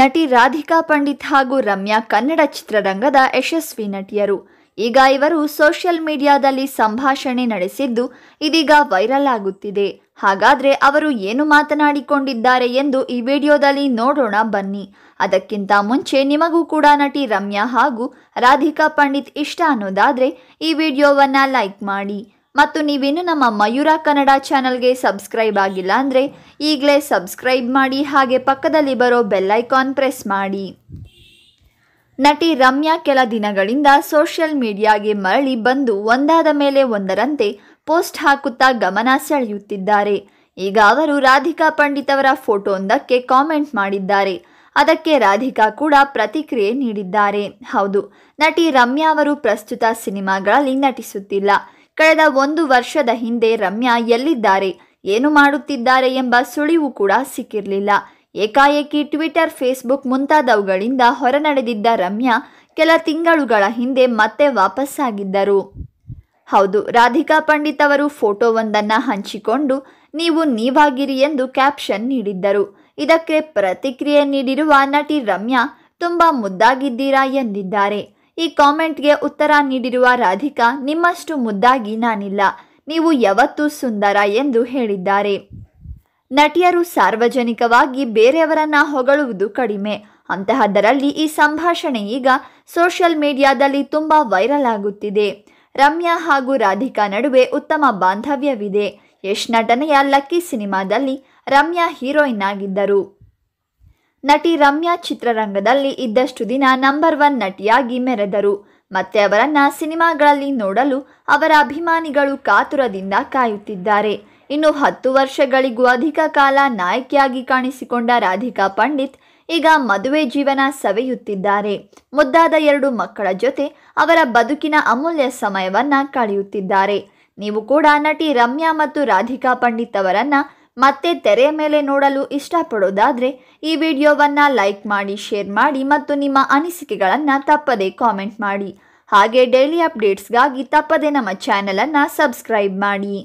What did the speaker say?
ನಟಿ ರಾಧಿಕಾ ಪಂಡಿತ್ ಹಾಗೂ ರಮ್ಯಾ ಕನ್ನಡ ಚಿತ್ರರಂಗದ ಯಶಸ್ವಿ ನಟಿಯರು ಈಗ ಇವರು ಸೋಷಿಯಲ್ ಮೀಡಿಯಾದಲ್ಲಿ ಸಂಭಾಷಣೆ ನಡೆಸಿದ್ದು ಇದೀಗ ವೈರಲ್ ಆಗುತ್ತಿದೆ ಹಾಗಾದ್ರೆ ಅವರು ಏನು ಮಾತನಾಡಿಕೊಂಡಿದ್ದಾರೆ ಎಂದು ಈ ವಿಡಿಯೋದಲ್ಲಿ ನೋಡೋಣ ಬನ್ನಿ ಅದಕ್ಕಿಂತ ಮುಂಚೆ ನಿಮಗೂ ಕೂಡ ನಟಿ ರಮ್ಯಾ ಹಾಗೂ ರಾಧಿಕಾ ಪಂಡಿತ್ ಇಷ್ಟ ಅನ್ನೋದಾದರೆ ಈ ವಿಡಿಯೋವನ್ನು ಲೈಕ್ ಮಾಡಿ ಮತ್ತು ನೀವಿನ್ನು ನಮ್ಮ ಮಯೂರ ಕನ್ನಡ ಚಾನಲ್ಗೆ ಸಬ್ಸ್ಕ್ರೈಬ್ ಆಗಿಲ್ಲ ಅಂದರೆ ಈಗಲೇ ಸಬ್ಸ್ಕ್ರೈಬ್ ಮಾಡಿ ಹಾಗೆ ಪಕ್ಕದಲ್ಲಿ ಬರೋ ಬೆಲ್ಲೈಕಾನ್ ಪ್ರೆಸ್ ಮಾಡಿ ನಟಿ ರಮ್ಯಾ ಕೆಲ ದಿನಗಳಿಂದ ಸೋಷಿಯಲ್ ಮೀಡಿಯಾಗೆ ಮರಳಿ ಬಂದು ಒಂದಾದ ಮೇಲೆ ಒಂದರಂತೆ ಪೋಸ್ಟ್ ಹಾಕುತ್ತಾ ಗಮನ ಸೆಳೆಯುತ್ತಿದ್ದಾರೆ ಈಗ ಅವರು ರಾಧಿಕಾ ಪಂಡಿತ್ ಅವರ ಫೋಟೋವೊಂದಕ್ಕೆ ಕಾಮೆಂಟ್ ಮಾಡಿದ್ದಾರೆ ಅದಕ್ಕೆ ರಾಧಿಕಾ ಕೂಡ ಪ್ರತಿಕ್ರಿಯೆ ನೀಡಿದ್ದಾರೆ ಹೌದು ನಟಿ ರಮ್ಯಾ ಅವರು ಪ್ರಸ್ತುತ ಸಿನಿಮಾಗಳಲ್ಲಿ ನಟಿಸುತ್ತಿಲ್ಲ ಕಳೆದ ಒಂದು ವರ್ಷದ ಹಿಂದೆ ರಮ್ಯಾ ಎಲ್ಲಿದ್ದಾರೆ ಏನು ಮಾಡುತ್ತಿದ್ದಾರೆ ಎಂಬ ಸುಳಿವು ಕೂಡ ಸಿಕ್ಕಿರಲಿಲ್ಲ ಏಕಾಏಕಿ ಟ್ವಿಟರ್ ಫೇಸ್ಬುಕ್ ಮುಂತಾದವುಗಳಿಂದ ಹೊರನಡೆದಿದ್ದ ರಮ್ಯಾ ಕೆಲ ತಿಂಗಳುಗಳ ಹಿಂದೆ ಮತ್ತೆ ವಾಪಸ್ಸಾಗಿದ್ದರು ಹೌದು ರಾಧಿಕಾ ಪಂಡಿತ್ ಅವರು ಫೋಟೋವೊಂದನ್ನು ಹಂಚಿಕೊಂಡು ನೀವು ನೀವಾಗಿರಿ ಎಂದು ಕ್ಯಾಪ್ಷನ್ ನೀಡಿದ್ದರು ಇದಕ್ಕೆ ಪ್ರತಿಕ್ರಿಯೆ ನೀಡಿರುವ ನಟಿ ರಮ್ಯಾ ತುಂಬ ಮುದ್ದಾಗಿದ್ದೀರಾ ಎಂದಿದ್ದಾರೆ ಈ ಕಾಮೆಂಟ್ಗೆ ಉತ್ತರ ನೀಡಿರುವ ರಾಧಿಕಾ ನಿಮ್ಮಷ್ಟು ಮುದ್ದಾಗಿ ನಾನಿಲ್ಲ ನೀವು ಯಾವತ್ತೂ ಸುಂದರ ಎಂದು ಹೇಳಿದ್ದಾರೆ ನಟಿಯರು ಸಾರ್ವಜನಿಕವಾಗಿ ಬೇರೆಯವರನ್ನ ಹೊಗಳುವುದು ಕಡಿಮೆ ಅಂತಹದರಲ್ಲಿ ಈ ಸಂಭಾಷಣೆ ಈಗ ಸೋಷಿಯಲ್ ಮೀಡಿಯಾದಲ್ಲಿ ತುಂಬ ವೈರಲ್ ಆಗುತ್ತಿದೆ ರಮ್ಯಾ ಹಾಗೂ ರಾಧಿಕಾ ನಡುವೆ ಉತ್ತಮ ಬಾಂಧವ್ಯವಿದೆ ಯಶ್ ನಟನೆಯ ಲಕ್ಕಿ ಸಿನಿಮಾದಲ್ಲಿ ರಮ್ಯಾ ಹೀರೋಯಿನ್ ಆಗಿದ್ದರು ನಟಿ ರಮ್ಯಾ ಚಿತ್ರರಂಗದಲ್ಲಿ ಇದ್ದಷ್ಟು ದಿನ ನಂಬರ್ ಒನ್ ನಟಿಯಾಗಿ ಮೆರೆದರು ಮತ್ತೆ ಅವರನ್ನ ಸಿನಿಮಾಗಳಲ್ಲಿ ನೋಡಲು ಅವರ ಅಭಿಮಾನಿಗಳು ಕಾತುರದಿಂದ ಕಾಯುತ್ತಿದ್ದಾರೆ ಇನ್ನು ಹತ್ತು ವರ್ಷಗಳಿಗೂ ಅಧಿಕ ಕಾಲ ನಾಯಕಿಯಾಗಿ ಕಾಣಿಸಿಕೊಂಡ ರಾಧಿಕಾ ಪಂಡಿತ್ ಈಗ ಮದುವೆ ಜೀವನ ಸವೆಯುತ್ತಿದ್ದಾರೆ ಮುದ್ದಾದ ಎರಡು ಮಕ್ಕಳ ಜೊತೆ ಅವರ ಬದುಕಿನ ಅಮೂಲ್ಯ ಸಮಯವನ್ನ ಕಳೆಯುತ್ತಿದ್ದಾರೆ ನೀವು ಕೂಡ ನಟಿ ರಮ್ಯಾ ಮತ್ತು ರಾಧಿಕಾ ಪಂಡಿತ್ ಅವರನ್ನ ಮತ್ತೆ ತೆರೆಯ ಮೇಲೆ ನೋಡಲು ಇಷ್ಟಪಡೋದಾದರೆ ಈ ವಿಡಿಯೋವನ್ನು ಲೈಕ್ ಮಾಡಿ ಶೇರ್ ಮಾಡಿ ಮತ್ತು ನಿಮ್ಮ ಅನಿಸಿಕೆಗಳನ್ನು ತಪ್ಪದೇ ಕಾಮೆಂಟ್ ಮಾಡಿ ಹಾಗೆ ಡೈಲಿ ಅಪ್ಡೇಟ್ಸ್ಗಾಗಿ ತಪ್ಪದೇ ನಮ್ಮ ಚಾನಲನ್ನು ಸಬ್ಸ್ಕ್ರೈಬ್ ಮಾಡಿ